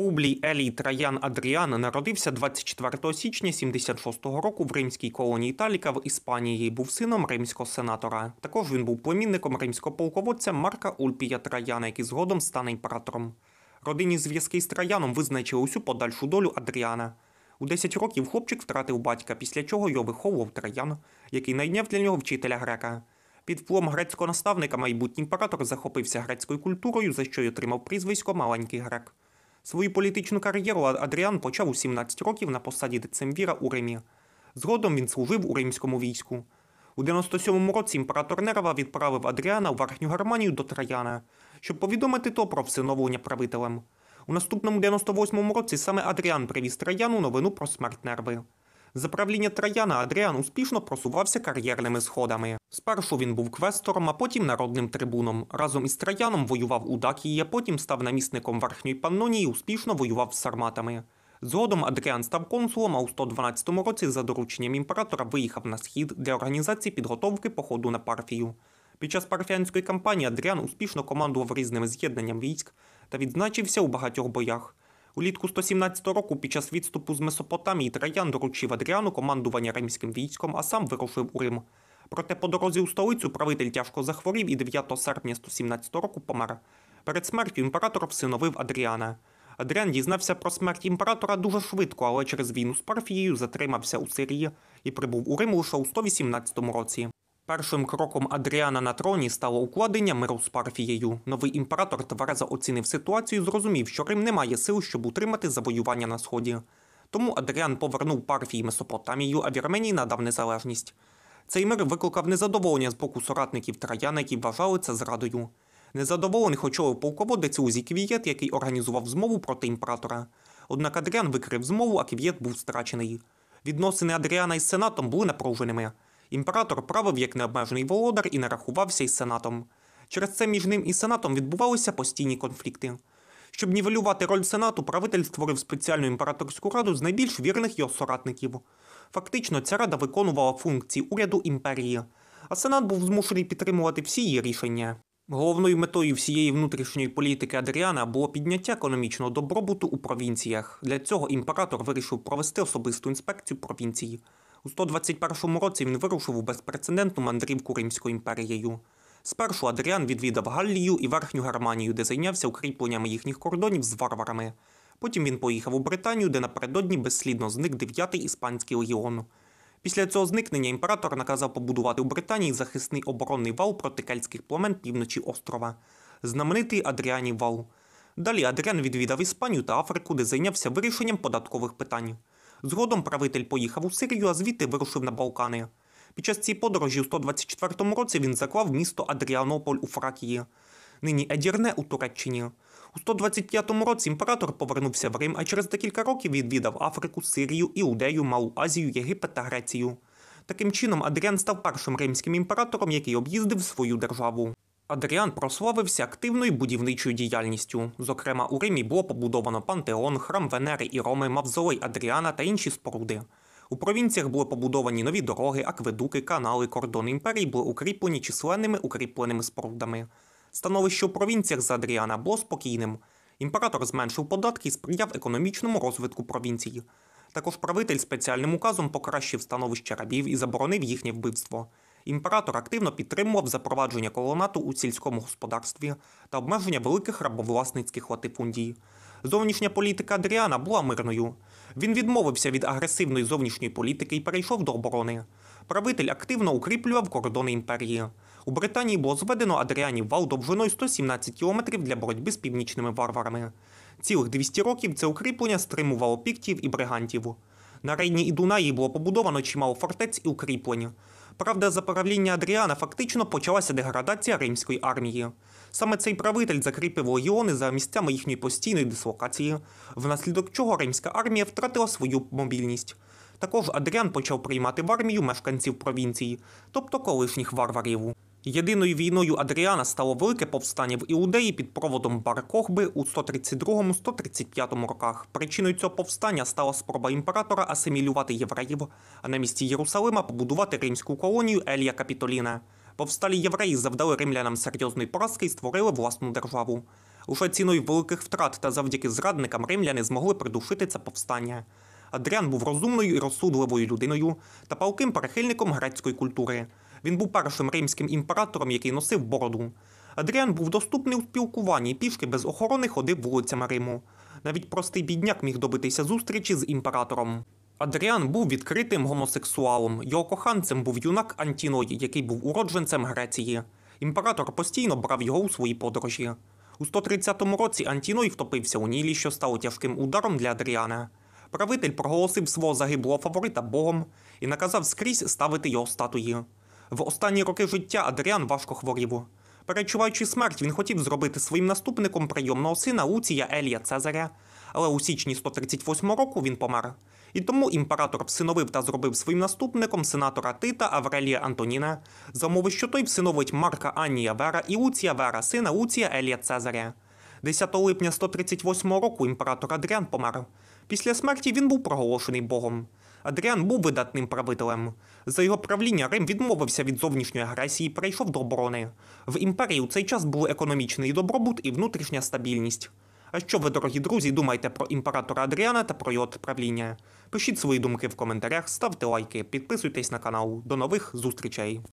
Публій Елій Траян Адріан народився 24 січня 76-го року в римській колонії Таліка в Іспанії. Був сином римського сенатора. Також він був племінником римського полководця Марка Ульпія Траяна, який згодом стане імператором. Родині зв'язки з Траяном визначили усю подальшу долю Адріана. У 10 років хлопчик втратив батька, після чого його виховував Траян, який найняв для нього вчителя грека. Під впливом грецького наставника майбутній імператор захопився грецькою культурою, за що й отримав прізвисько маленький грек. Свою політичну кар'єру Адріан почав у 17 років на посаді децемвіра у Римі. Згодом він служив у римському війську. У 97-му році імператор Нерва відправив Адріана в Верхню Германію до Траяна, щоб повідомити то про всиновлення правителем. У наступному 98-му році саме Адріан привіз Траяну новину про смерть нерви. За правління Траяна Адріан успішно просувався кар'єрними сходами. Спершу він був квестором, а потім народним трибуном. Разом із Траяном воював у Дакії, а потім став намісником верхньої паннонії, і успішно воював з сарматами. Згодом Адріан став консулом, а у 112 році за дорученням імператора виїхав на схід для організації підготовки походу на парфію. Під час парфіанської кампанії Адріан успішно командував різними з'єднанням військ та відзначився у багатьох боях. Улітку 117 року під час відступу з Месопотамії Траян доручив Адріану командування римським військом, а сам вирушив у Рим. Проте по дорозі у столицю правитель тяжко захворів і 9 серпня 117 року помер. Перед смертю імператор всиновив Адріана. Адріан дізнався про смерть імператора дуже швидко, але через війну з Парфією затримався у Сирії і прибув у Рим лише у 118 році. Першим кроком Адріана на троні стало укладення миру з Парфією. Новий імператор тверезо оцінив ситуацію і зрозумів, що Рим не має сил, щоб утримати завоювання на сході. Тому Адріан повернув Парфії Месопотамію, а Вірменії надав незалежність. Цей мир викликав незадоволення з боку соратників трояна, які вважали це зрадою. Незадоволених очолив полководець узі Квієт, який організував змову проти імператора. Однак Адріан викрив змову, а Квієт був страчений. Відносини Адріана із сенатом були напруженими. Імператор правив як необмежений володар і не рахувався із сенатом. Через це між ним і сенатом відбувалися постійні конфлікти. Щоб нівелювати роль сенату, правитель створив спеціальну імператорську раду з найбільш вірних його соратників. Фактично, ця рада виконувала функції уряду імперії, а сенат був змушений підтримувати всі її рішення. Головною метою всієї внутрішньої політики Адріана було підняття економічного добробуту у провінціях. Для цього імператор вирішив провести особисту інспекцію провінцій. У 121 році він вирушив у безпрецедентну мандрівку Римською імперією. Спершу Адріан відвідав Галлію і Верхню Германію, де зайнявся укріпленнями їхніх кордонів з варварами. Потім він поїхав у Британію, де напередодні безслідно зник 9-й іспанський легіон. Після цього зникнення імператор наказав побудувати у Британії захисний оборонний вал проти кельтських племен півночі острова, знаменитий Адріанів вал. Далі Адріан відвідав Іспанію та Африку, де зайнявся вирішенням податкових питань. Згодом правитель поїхав у Сирію, а звідти вирушив на Балкани. Під час цієї подорожі у 124 році він заклав місто Адріанополь у Фракії, нині Едірне у Туреччині. У 125 році імператор повернувся в Рим, а через декілька років відвідав Африку, Сирію, Іудею, Малу Азію, Єгипет та Грецію. Таким чином, Адріан став першим римським імператором, який об'їздив свою державу. Адріан прославився активною будівничою діяльністю. Зокрема, у Римі було побудовано Пантеон, храм Венери і Роми, мавзолей Адріана та інші споруди. У провінціях були побудовані нові дороги, акведуки, канали, кордони імперії були укріплені численними укріпленими спорудами. Становище у провінціях за Адріана було спокійним. Імператор зменшив податки і сприяв економічному розвитку провінції. Також правитель спеціальним указом покращив становище рабів і заборонив їхнє вбивство. Імператор активно підтримував запровадження колонату у сільському господарстві та обмеження великих рабовласницьких латифундій. Зовнішня політика Адріана була мирною. Він відмовився від агресивної зовнішньої політики і перейшов до оборони. Правитель активно укріплював кордони імперії. У Британії було зведено Адріанів вал довжиною 117 кілометрів для боротьби з північними варварами. Цілих 200 років це укріплення стримувало піктів і бригантів. На Рейні і Дунаї було побудовано чимало фортець і укріплень. Правда, за правління Адріана фактично почалася деградація римської армії. Саме цей правитель закріпив легіони за місцями їхньої постійної дислокації, внаслідок чого римська армія втратила свою мобільність. Також Адріан почав приймати в армію мешканців провінції, тобто колишніх варварів. Єдиною війною Адріана стало велике повстання в Іудеї під проводом Бар у 132-135 роках. Причиною цього повстання стала спроба імператора асимілювати євреїв, а на місці Єрусалима побудувати римську колонію Елія Капітоліна. Повсталі євреї завдали римлянам серйозної поразки і створили власну державу. Лише ціною великих втрат та завдяки зрадникам римляни змогли придушити це повстання. Адріан був розумною і розсудливою людиною та палким прихильником грецької культури. Він був першим римським імператором, який носив бороду. Адріан був доступний у спілкуванні, пішки без охорони ходив вулицями Риму. Навіть простий бідняк міг добитися зустрічі з імператором. Адріан був відкритим гомосексуалом. Його коханцем був юнак Антіной, який був уродженцем Греції. Імператор постійно брав його у свої подорожі. У 130 році Антіной втопився у Нілі, що стало тяжким ударом для Адріана. Правитель проголосив свого загиблого фаворита богом і наказав скрізь ставити його статуї. В останні роки життя Адріан важко хворів. Перечуваючи смерть, він хотів зробити своїм наступником прийомного сина Уція Елія Цезаря. Але у січні 138 року він помер. І тому імператор всиновив та зробив своїм наступником сенатора Тита Аврелія Антоніна, замови, що той всиновить Марка Анія Вера і Луція Вера, сина Уція Елія Цезаря. 10 липня 138 року імператор Адріан помер. Після смерті він був проголошений Богом. Адріан був видатним правителем. За його правління Рим відмовився від зовнішньої агресії і перейшов до оборони. В імперії у цей час був економічний добробут і внутрішня стабільність. А що ви, дорогі друзі, думаєте про імператора Адріана та про його правління? Пишіть свої думки в коментарях, ставте лайки, підписуйтесь на канал. До нових зустрічей.